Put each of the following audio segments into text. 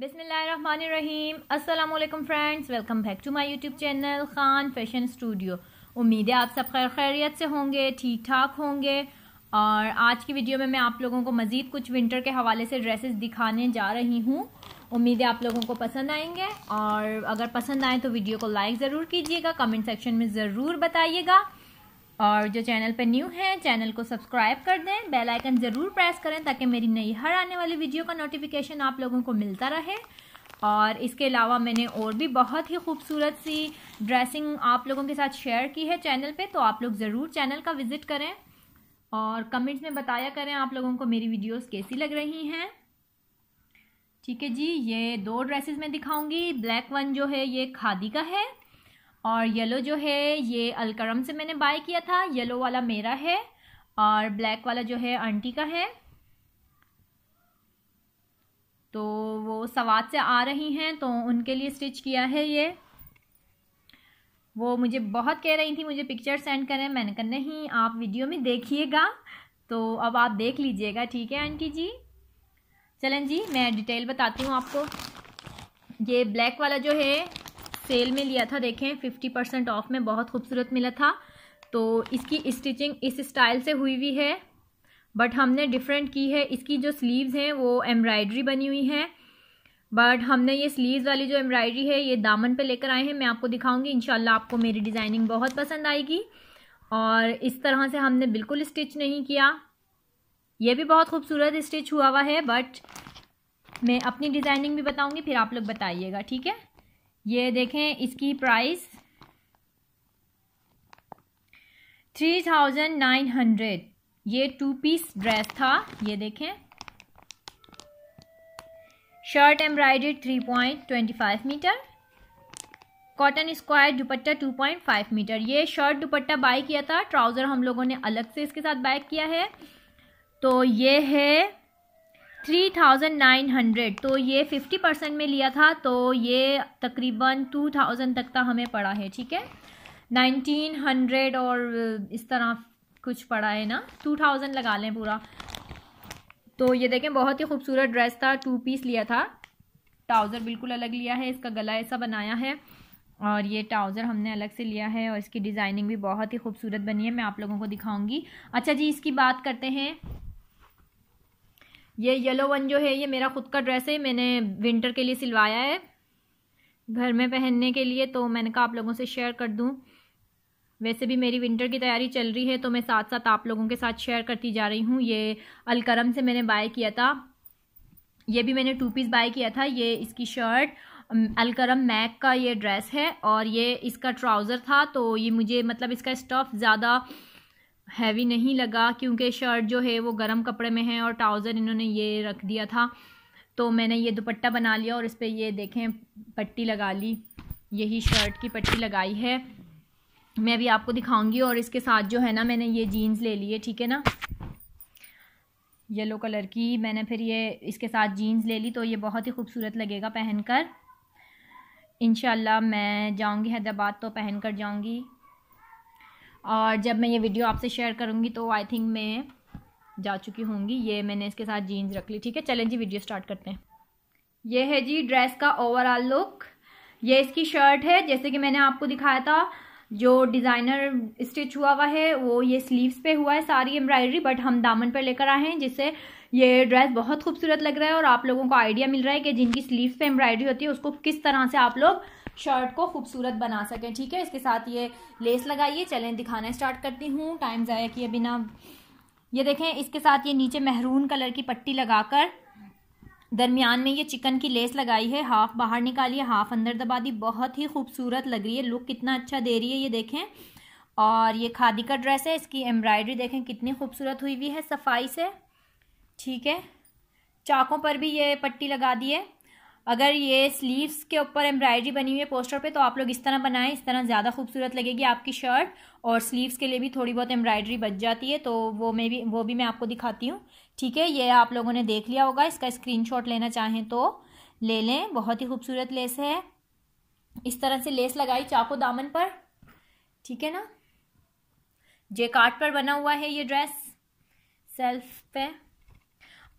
बिसमीम असलम friends welcome back to my YouTube channel Khan fashion studio उम्मीद है आप सब खैर खैरियत से होंगे ठीक ठाक होंगे और आज की वीडियो में मैं आप लोगों को मज़ीद कुछ विंटर के हवाले से ड्रेसेस दिखाने जा रही हूँ उम्मीद है आप लोगों को पसंद आएंगे और अगर पसंद आए तो वीडियो को लाइक ज़रूर कीजिएगा कमेंट सेक्शन में ज़रूर बताइएगा और जो चैनल पर न्यू है चैनल को सब्सक्राइब कर दें बेल आइकन ज़रूर प्रेस करें ताकि मेरी नई हर आने वाली वीडियो का नोटिफिकेशन आप लोगों को मिलता रहे और इसके अलावा मैंने और भी बहुत ही खूबसूरत सी ड्रेसिंग आप लोगों के साथ शेयर की है चैनल पे तो आप लोग ज़रूर चैनल का विज़िट करें और कमेंट्स में बताया करें आप लोगों को मेरी वीडियोस कैसी लग रही हैं ठीक है जी ये दो ड्रेसेस मैं दिखाऊंगी ब्लैक वन जो है ये खादी का है और येलो जो है ये अलकरम से मैंने बाय किया था येलो वाला मेरा है और ब्लैक वाला जो है आंटी का है तो वो सवाद से आ रही हैं तो उनके लिए स्टिच किया है ये वो मुझे बहुत कह रही थी मुझे पिक्चर सेंड करें मैंने कहा नहीं आप वीडियो में देखिएगा तो अब आप देख लीजिएगा ठीक है आंटी जी चलें जी मैं डिटेल बताती हूँ आपको ये ब्लैक वाला जो है सेल में लिया था देखें फिफ्टी परसेंट ऑफ में बहुत खूबसूरत मिला था तो इसकी स्टिचिंग इस स्टाइल से हुई हुई है बट हमने डिफरेंट की है इसकी जो स्लीव्स हैं वो एम्ब्रॉयडरी बनी हुई हैं बट हमने ये स्लीव्स वाली जो एम्ब्रॉयडरी है ये दामन पे लेकर आए हैं मैं आपको दिखाऊंगी इनशाला आपको मेरी डिज़ाइनिंग बहुत पसंद आएगी और इस तरह से हमने बिल्कुल स्टिच नहीं किया ये भी बहुत खूबसूरत स्टिच हुआ हुआ है बट मैं अपनी डिज़ाइनिंग भी बताऊँगी फिर आप लोग बताइएगा ठीक है ये देखें इसकी price three thousand nine hundred ये टू पीस ड्रेस था ये देखें shirt embroidery three point twenty five metre cotton square dupatta two point five metre ये शर्ट दुपट्टा बाय किया था ट्राउज़र हम लोगों ने अलग से इसके साथ बाय किया है तो ये है थ्री थाउजेंड नाइन हंड्रेड तो ये फिफ्टी परसेंट में लिया था तो ये तकरीबन टू थाउजेंड तक का हमें पड़ा है ठीक है नाइनटीन हंड्रेड और इस तरह कुछ पड़ा है ना टू थाउजेंड लगा लें पूरा तो ये देखें बहुत ही खूबसूरत ड्रेस था टू पीस लिया था ट्राउज़र बिल्कुल अलग लिया है इसका गला ऐसा बनाया है और ये ट्राउज़र हमने अलग से लिया है और इसकी डिज़ाइनिंग भी बहुत ही खूबसूरत बनी है मैं आप लोगों को दिखाऊंगी अच्छा जी इसकी बात करते हैं ये येलो वन जो है ये मेरा खुद का ड्रेस है मैंने विंटर के लिए सिलवाया है घर में पहनने के लिए तो मैंने कहा आप लोगों से शेयर कर दूं वैसे भी मेरी विंटर की तैयारी चल रही है तो मैं साथ साथ आप लोगों के साथ शेयर करती जा रही हूँ ये अलकरम से मैंने बाय किया था ये भी मैंने टू पीस बाय किया था ये इसकी शर्ट अलकरम मैक का ये ड्रेस है और ये इसका ट्राउज़र था तो ये मुझे मतलब इसका स्टफ़ ज़्यादा हैवी नहीं लगा क्योंकि शर्ट जो है वो गर्म कपड़े में है और ट्राउज़र इन्होंने ये रख दिया था तो मैंने ये दुपट्टा बना लिया और इस पर ये देखें पट्टी लगा ली यही शर्ट की पट्टी लगाई है मैं भी आपको दिखाऊंगी और इसके साथ जो है ना मैंने ये जीन्स ले ली है ठीक है ना येलो कलर की मैंने फिर ये इसके साथ जीन्स ले ली तो ये बहुत ही खूबसूरत लगेगा पहनकर इन मैं जाऊंगी हैदराबाद तो पहन कर जाऊँगी और जब मैं ये वीडियो आपसे शेयर करूँगी तो आई थिंक मैं जा चुकी होंगी ये मैंने इसके साथ जीन्स रख ली ठीक है चलें जी वीडियो स्टार्ट करते हैं ये है जी ड्रेस का ओवरऑल लुक ये इसकी शर्ट है जैसे कि मैंने आपको दिखाया था जो डिज़ाइनर स्टिच हुआ हुआ है वो ये स्लीव्स पे हुआ है सारी एम्ब्रॉयडरी बट हम दामन पर लेकर आए हैं जिससे ये ड्रेस बहुत खूबसूरत लग रहा है और आप लोगों को आइडिया मिल रहा है कि जिनकी स्लीव्स पे एम्ब्रॉयडरी होती है उसको किस तरह से आप लोग शर्ट को खूबसूरत बना सकें ठीक है इसके साथ ये लेस लगाइए चलें दिखाना स्टार्ट करती हूँ टाइम ज़ाया किए बिना ये देखें इसके साथ ये नीचे महरून कलर की पट्टी लगाकर दरमियान में ये चिकन की लेस लगाई है हाफ बाहर निकालिए हाफ अंदर दबा दी बहुत ही खूबसूरत लग रही है लुक कितना अच्छा दे रही है ये देखें और ये खादी का ड्रेस है इसकी एम्ब्रॉयडरी देखें कितनी खूबसूरत हुई हुई है सफाई से ठीक है चाकों पर भी ये पट्टी लगा दी है अगर ये स्लीव्स के ऊपर एम्ब्रॉयडरी बनी हुई है पोस्टर पे तो आप लोग इस तरह बनाएं इस तरह ज़्यादा खूबसूरत लगेगी आपकी शर्ट और स्लीव्स के लिए भी थोड़ी बहुत एम्ब्रॉयडरी बच जाती है तो वो मैं भी वो भी मैं आपको दिखाती हूँ ठीक है ये आप लोगों ने देख लिया होगा इसका शॉट लेना चाहें तो ले लें बहुत ही खूबसूरत लेस है इस तरह से लेस लगाई चाकू दामन पर ठीक है ना जे कार्ड पर बना हुआ है ये ड्रेस सेल्फ पे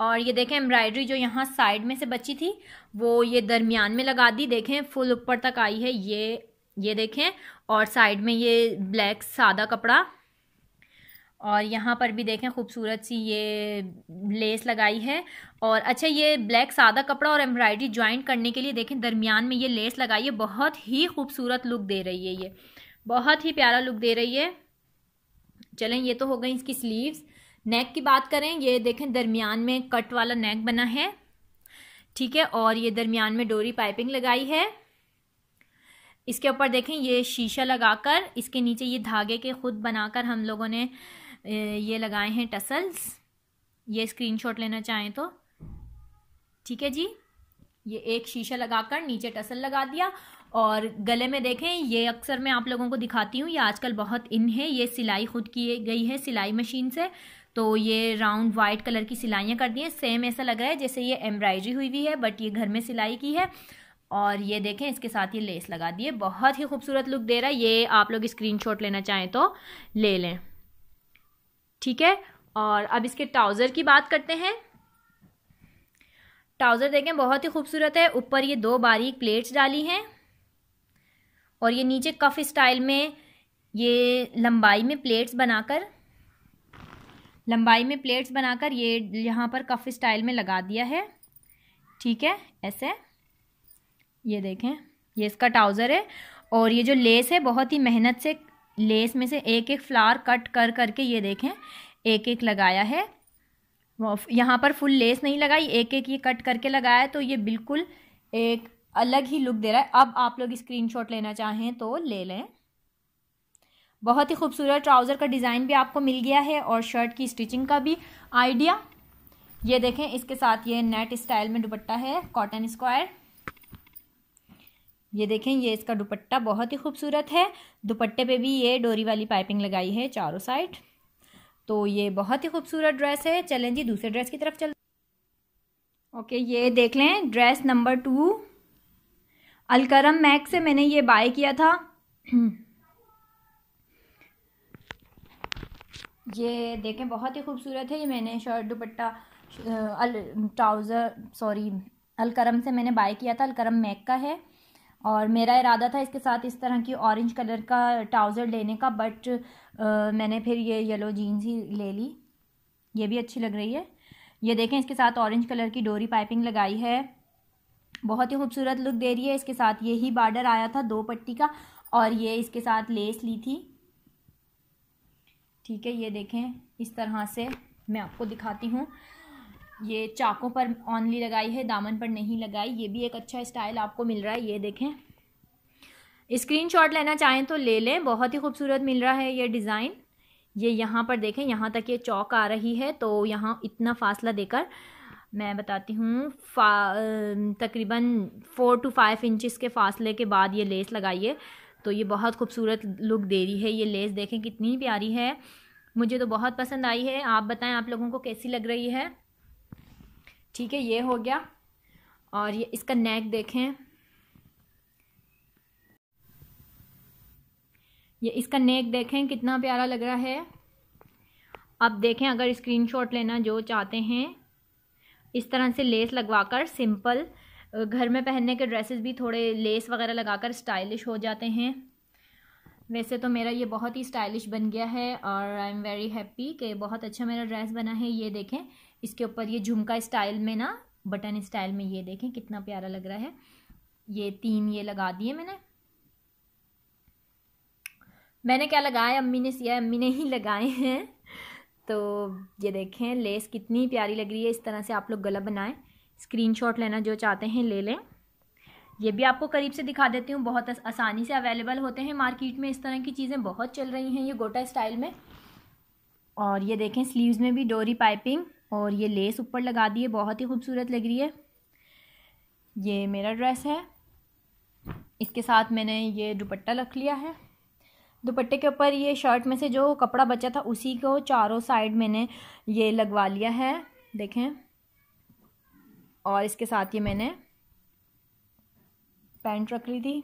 और ये देखें एम्ब्रॉयडरी जो यहाँ साइड में से बची थी वो ये दरमियान में लगा दी देखें फुल ऊपर तक आई है ये ये देखें और साइड में ये ब्लैक सादा कपड़ा और यहाँ पर भी देखें खूबसूरत सी ये लेस लगाई है और अच्छा ये ब्लैक सादा कपड़ा और एम्ब्रॉयडरी ज्वाइंट करने के लिए देखें दरमियान में ये लेस लगाई है बहुत ही खूबसूरत लुक दे रही है ये बहुत ही प्यारा लुक दे रही है चलें ये तो हो गई इसकी स्लीव्स नेक की बात करें ये देखें दरमियान में कट वाला नेक बना है ठीक है और ये दरमियान में डोरी पाइपिंग लगाई है इसके ऊपर देखें ये शीशा लगाकर इसके नीचे ये धागे के खुद बनाकर हम लोगों ने ये लगाए हैं टसल्स ये स्क्रीनशॉट लेना चाहें तो ठीक है जी ये एक शीशा लगाकर नीचे टसल लगा दिया और गले में देखें ये अक्सर मैं आप लोगों को दिखाती हूँ ये आजकल बहुत इन है ये सिलाई खुद की गई है सिलाई मशीन से तो ये राउंड वाइट कलर की सिलाइयाँ कर दी हैं सेम ऐसा लग रहा है जैसे ये एम्ब्रॉयडरी हुई हुई है बट ये घर में सिलाई की है और ये देखें इसके साथ ये लेस लगा दिए बहुत ही खूबसूरत लुक दे रहा है ये आप लोग स्क्रीनशॉट लेना चाहें तो ले लें ठीक है और अब इसके ट्राउज़र की बात करते हैं ट्राउज़र देखें बहुत ही खूबसूरत है ऊपर ये दो बारीक प्लेट्स डाली हैं और ये नीचे कफ स्टाइल में ये लंबाई में प्लेट्स बनाकर लंबाई में प्लेट्स बनाकर ये यहाँ पर कफ स्टाइल में लगा दिया है ठीक है ऐसे ये देखें ये इसका ट्राउज़र है और ये जो लेस है बहुत ही मेहनत से लेस में से एक एक फ्लावर कट कर करके ये देखें एक एक लगाया है यहाँ पर फुल लेस नहीं लगाई एक एक ये कट करके लगाया तो ये बिल्कुल एक अलग ही लुक दे रहा है अब आप लोग स्क्रीनशॉट लेना चाहें तो ले लें बहुत ही खूबसूरत ट्राउज़र का डिज़ाइन भी आपको मिल गया है और शर्ट की स्टिचिंग का भी आइडिया ये देखें इसके साथ ये नेट स्टाइल में दुपट्टा है कॉटन स्क्वायर ये देखें ये इसका दुपट्टा बहुत ही खूबसूरत है दुपट्टे पे भी ये डोरी वाली पाइपिंग लगाई है चारों साइड तो ये बहुत ही खूबसूरत ड्रेस है चलें जी दूसरे ड्रेस की तरफ चल ओके ये देख लें ड्रेस नंबर टू अलकरम मैक से मैंने ये बाय किया था ये देखें बहुत ही खूबसूरत है ये मैंने shirt dupatta trouser sorry Alkaram से मैंने बाय किया था अलकरम मैक का है और मेरा इरादा था इसके साथ इस तरह की ऑरेंज कलर का ट्राउज़र लेने का बट मैंने फिर ये येलो जीन्स ही ले ली ये भी अच्छी लग रही है ये देखें इसके साथ ऑरेंज कलर की डोरी पाइपिंग लगाई है बहुत ही खूबसूरत लुक दे रही है इसके साथ यही बार्डर आया था दो पट्टी का और ये इसके साथ लेस ली थी ठीक है ये देखें इस तरह से मैं आपको दिखाती हूँ ये चाकों पर ऑनली लगाई है दामन पर नहीं लगाई ये भी एक अच्छा स्टाइल आपको मिल रहा है ये देखें स्क्रीनशॉट लेना चाहें तो ले लें बहुत ही खूबसूरत मिल रहा है ये डिज़ाइन ये यहाँ पर देखें यहाँ तक ये चौक आ रही है तो यहाँ इतना फासला देकर मैं बताती हूँ तकरीबन फ़ोर टू फाइव इंचज़ के फासले के बाद ये लेस लगाइए तो ये बहुत खूबसूरत लुक दे रही है ये लेस देखें कितनी प्यारी है मुझे तो बहुत पसंद आई है आप बताएं आप लोगों को कैसी लग रही है ठीक है ये हो गया और ये इसका नेक देखें ये इसका नेक देखें कितना प्यारा लग रहा है अब देखें अगर स्क्रीनशॉट लेना जो चाहते हैं इस तरह से लेस लगवाकर सिंपल घर में पहनने के ड्रेसेस भी थोड़े लेस वगैरह लगाकर स्टाइलिश हो जाते हैं वैसे तो मेरा ये बहुत ही स्टाइलिश बन गया है और आई एम वेरी हैप्पी कि बहुत अच्छा मेरा ड्रेस बना है ये देखें इसके ऊपर ये झुमका स्टाइल में ना बटन स्टाइल में ये देखें कितना प्यारा लग रहा है ये तीन ये लगा दिए मैंने मैंने क्या लगाया अम्मी ने सिया अम्मी ने ही लगाए हैं तो ये देखें लेस कितनी प्यारी लग रही है इस तरह से आप लोग गला बनाएं स्क्रीनशॉट लेना जो चाहते हैं ले लें ये भी आपको करीब से दिखा देती हूँ बहुत आसानी से अवेलेबल होते हैं मार्केट में इस तरह की चीज़ें बहुत चल रही हैं ये गोटा स्टाइल में और ये देखें स्लीव्स में भी डोरी पाइपिंग और ये लेस ऊपर लगा दी है बहुत ही खूबसूरत लग रही है ये मेरा ड्रेस है इसके साथ मैंने ये दुपट्टा रख लिया है दुपट्टे के ऊपर ये शर्ट में से जो कपड़ा बचा था उसी को चारों साइड मैंने ये लगवा लिया है देखें और इसके साथ ही मैंने पैंट रख ली थी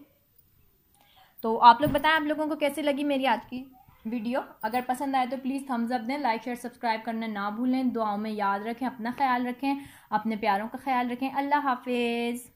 तो आप लोग बताएं आप लोगों को कैसे लगी मेरी आज की वीडियो अगर पसंद आए तो प्लीज़ थम्स अप दें लाइक शेयर सब्सक्राइब करना ना भूलें दुआओं में याद रखें अपना ख्याल रखें अपने प्यारों का ख्याल रखें अल्लाह हाफिज़